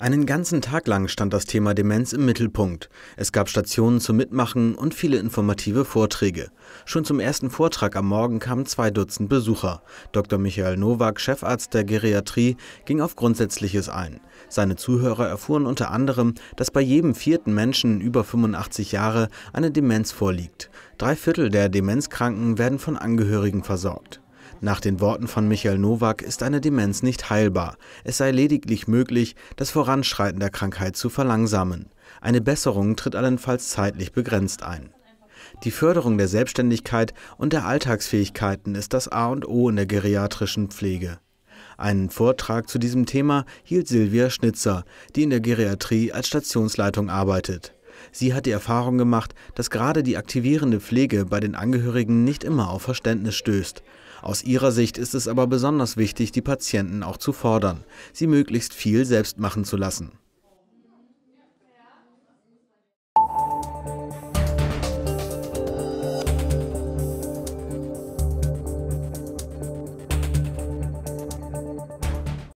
Einen ganzen Tag lang stand das Thema Demenz im Mittelpunkt. Es gab Stationen zum Mitmachen und viele informative Vorträge. Schon zum ersten Vortrag am Morgen kamen zwei Dutzend Besucher. Dr. Michael Nowak, Chefarzt der Geriatrie, ging auf Grundsätzliches ein. Seine Zuhörer erfuhren unter anderem, dass bei jedem vierten Menschen über 85 Jahre eine Demenz vorliegt. Drei Viertel der Demenzkranken werden von Angehörigen versorgt. Nach den Worten von Michael Nowak ist eine Demenz nicht heilbar. Es sei lediglich möglich, das Voranschreiten der Krankheit zu verlangsamen. Eine Besserung tritt allenfalls zeitlich begrenzt ein. Die Förderung der Selbstständigkeit und der Alltagsfähigkeiten ist das A und O in der geriatrischen Pflege. Einen Vortrag zu diesem Thema hielt Silvia Schnitzer, die in der Geriatrie als Stationsleitung arbeitet. Sie hat die Erfahrung gemacht, dass gerade die aktivierende Pflege bei den Angehörigen nicht immer auf Verständnis stößt. Aus ihrer Sicht ist es aber besonders wichtig, die Patienten auch zu fordern, sie möglichst viel selbst machen zu lassen.